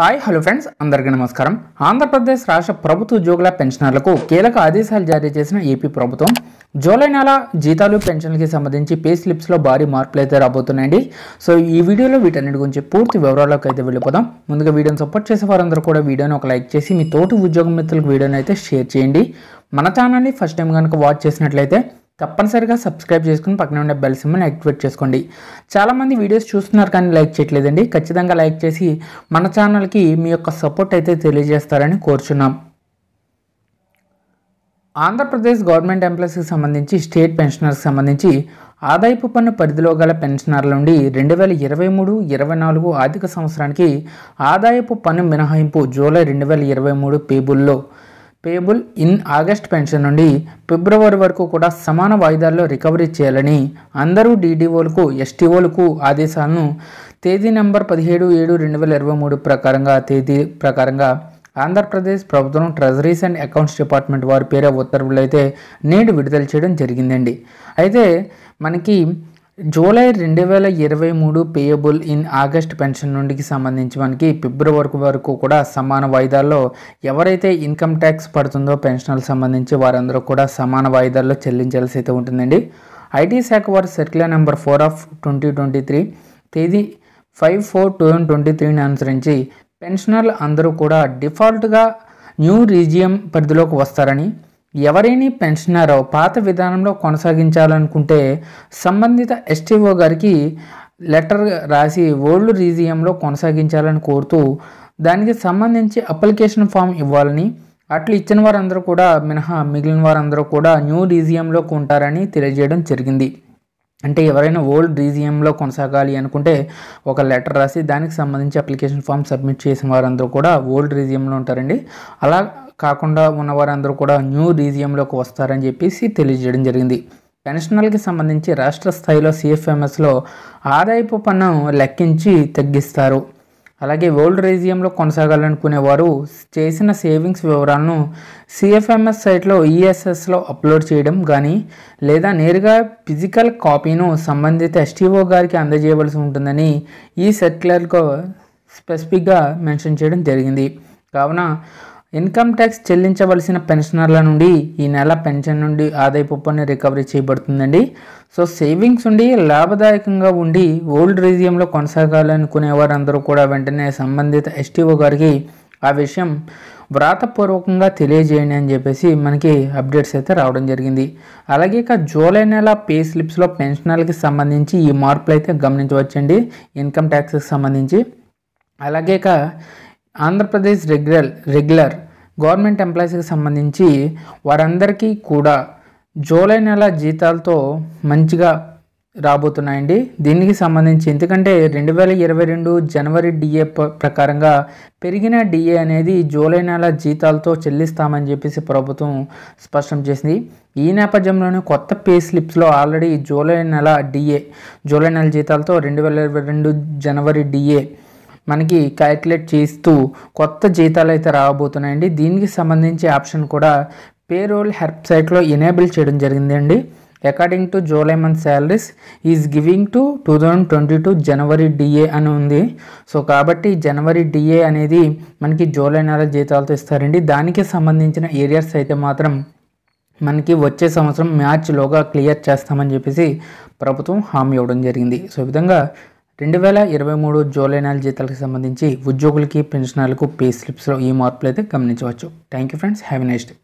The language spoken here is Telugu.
హాయ్ హలో ఫ్రెండ్స్ అందరికీ నమస్కారం ఆంధ్రప్రదేశ్ రాష్ట్ర ప్రభుత్వ ఉద్యోగుల పెన్షనర్లకు కీలక ఆదేశాలు జారీ చేసిన ఏపీ ప్రభుత్వం జూలై నెల జీతాలు పెన్షన్లకి సంబంధించి పే స్లిప్స్లో భారీ మార్పులు అయితే రాబోతున్నాయండి సో ఈ వీడియోలో వీటన్నిటి గురించి పూర్తి వివరాలకు అయితే వెళ్ళిపోదాం ముందుగా వీడియోని సపోర్ట్ చేసే వారందరూ కూడా వీడియోని ఒక లైక్ చేసి మీ తోటి ఉద్యోగ మిత్రులకు వీడియోని అయితే షేర్ చేయండి మన ఛానల్ని ఫస్ట్ టైం కనుక వాచ్ చేసినట్లయితే తప్పనిసరిగా సబ్స్క్రైబ్ చేసుకుని పక్కన ఉండే బెల్ సిమ్ని యాక్టివేట్ చేసుకోండి చాలామంది వీడియోస్ చూస్తున్నారు కానీ లైక్ చేయట్లేదండి ఖచ్చితంగా లైక్ చేసి మన ఛానల్కి మీ యొక్క సపోర్ట్ అయితే తెలియజేస్తారని కోరుచున్నాం ఆంధ్రప్రదేశ్ గవర్నమెంట్ ఎంప్లాయీస్కి సంబంధించి స్టేట్ పెన్షనర్కి సంబంధించి ఆదాయపు పన్ను పరిధిలో గల పెన్షనర్ల నుండి రెండు వేల ఇరవై మూడు ఇరవై నాలుగు ఆర్థిక సంవత్సరానికి ఆదాయపు పన్ను మినహాయింపు జూలై రెండు వేల ఇరవై మూడు పేబుల్లో పేబుల్ ఇన్ ఆగస్ట్ పెన్షన్ నుండి ఫిబ్రవరి వరకు కూడా సమాన వాయిదాల్లో రికవరీ చేయాలని అందరూ డీడీఓలకు ఎస్టీఓలకు ఆదేశాలను తేదీ నెంబర్ పదిహేడు ఏడు రెండు వేల ఇరవై మూడు ప్రకారంగా తేదీ ప్రకారంగా ఆంధ్రప్రదేశ్ ప్రభుత్వం ట్రెజరీస్ అండ్ అకౌంట్స్ డిపార్ట్మెంట్ వారి పేరే ఉత్తర్వులు అయితే నేడు విడుదల చేయడం జరిగిందండి అయితే మనకి జూలై రెండు వేల ఇరవై మూడు పేయబుల్ ఇన్ ఆగస్ట్ పెన్షన్ నుండికి సంబంధించి మనకి ఫిబ్రవరి వరకు కూడా సమాన వాయిదాల్లో ఎవరైతే ఇన్కమ్ ట్యాక్స్ పడుతుందో పెన్షన్లకు సంబంధించి వారందరూ కూడా సమాన వాయిదాల్లో చెల్లించాల్సి అయితే ఉంటుందండి ఐటీ శాఖ వారి circular number four of twenty twenty three తేదీ five four two thousand twenty త్రీని అనుసరించి పెన్షనర్లు అందరూ కూడా డిఫాల్ట్గా న్యూ రీజియం పరిధిలోకి వస్తారని ఎవరైనా పెన్షనర్ పాత విధానంలో కొనసాగించాలనుకుంటే సంబంధిత ఎస్టీఓ గారికి లెటర్ రాసి ఓల్డ్ రీజియంలో కొనసాగించాలని కోరుతూ దానికి సంబంధించి అప్లికేషన్ ఫామ్ ఇవ్వాలని అట్లు ఇచ్చిన వారందరూ కూడా మినహా మిగిలిన వారందరూ కూడా న్యూ రీజియంలోకి ఉంటారని తెలియజేయడం జరిగింది అంటే ఎవరైనా ఓల్డ్ రీజియంలో కొనసాగాలి అనుకుంటే ఒక లెటర్ రాసి దానికి సంబంధించి అప్లికేషన్ ఫామ్ సబ్మిట్ చేసిన వారందరూ కూడా ఓల్డ్ రీజియంలో ఉంటారండి అలా కాకుండా ఉన్న వారందరూ కూడా న్యూ రీజియంలోకి వస్తారని చెప్పేసి తెలియజేయడం జరిగింది పెన్షనర్లకి సంబంధించి రాష్ట్ర స్థాయిలో సిఎఫ్ఎంఎస్లో ఆదాయపు పన్ను లెక్కించి తగ్గిస్తారు అలాగే ఓల్డ్ కొనసాగాలనుకునే వారు చేసిన సేవింగ్స్ వివరాలను సిఎఫ్ఎంఎస్ సైట్లో ఈఎస్ఎస్లో అప్లోడ్ చేయడం కానీ లేదా నేరుగా ఫిజికల్ కాపీను సంబంధిత ఎస్టీఓ గారికి అందజేయవలసి ఉంటుందని ఈ సర్క్యులర్కు స్పెసిఫిక్గా మెన్షన్ చేయడం జరిగింది కావున ఇన్కమ్ ట్యాక్స్ చెల్లించవలసిన పెన్షనర్ల నుండి ఈ నెల పెన్షన్ నుండి ఆదాయపు పన్ను రికవరీ చేయబడుతుందండి సో సేవింగ్స్ ఉండి లాభదాయకంగా ఉండి ఓల్డ్ రీజియంలో కొనసాగాలనుకునే వారందరూ కూడా వెంటనే సంబంధిత ఎస్టీఓ గారికి ఆ విషయం వ్రాతపూర్వకంగా తెలియజేయండి అని చెప్పేసి మనకి అప్డేట్స్ అయితే రావడం జరిగింది అలాగే ఇక జూలై నెల పే స్లిప్స్లో పెన్షనర్లకి సంబంధించి ఈ మార్పులు అయితే గమనించవచ్చండి ఇన్కమ్ ట్యాక్స్కి సంబంధించి అలాగే ఇక ఆంధ్రప్రదేశ్ రెగ్యులర్ రెగ్యులర్ గవర్నమెంట్ ఎంప్లాయీస్కి సంబంధించి వారందరికీ కూడా జూలై నెల జీతాలతో మంచిగా రాబోతున్నాయండి దీనికి సంబంధించి ఎందుకంటే రెండు వేల ఇరవై రెండు జనవరి డిఏ ప్రకారంగా పెరిగిన డిఏ అనేది జూలై నెల జీతాలతో చెల్లిస్తామని చెప్పేసి ప్రభుత్వం స్పష్టం చేసింది ఈ నేపథ్యంలోనే కొత్త పే స్లిప్స్లో ఆల్రెడీ జూలై నెల డిఏ జూలై నెల జీతాలతో రెండు వేల ఇరవై రెండు జనవరి డిఏ మనకి క్యాలిక్యులేట్ చేస్తూ కొత్త జీతాలు అయితే రాబోతున్నాయండి దీనికి సంబంధించి ఆప్షన్ కూడా పేరోల్ హెల్ప్ సైట్లో ఎనేబుల్ చేయడం జరిగిందండి according to July month salaries is giving to two thousand twenty two January DA అని ఉంది సో కాబట్టి జనవరి డిఏ అనేది మనకి జూలై నెల జీతాలతో ఇస్తారండి దానికి సంబంధించిన ఏరియాస్ అయితే మాత్రం మనకి వచ్చే సంవత్సరం మ్యాచ్లోగా క్లియర్ చేస్తామని చెప్పేసి ప్రభుత్వం హామీ ఇవ్వడం జరిగింది సో ఈ విధంగా రెండు వేల ఇరవై మూడు జూలై నెల జీతాలకు సంబంధించి ఉద్యోగులకి పెన్షనర్లకు పే స్లిప్స్లో ఈ మార్పులు అయితే గమనించవచ్చు thank you friends have next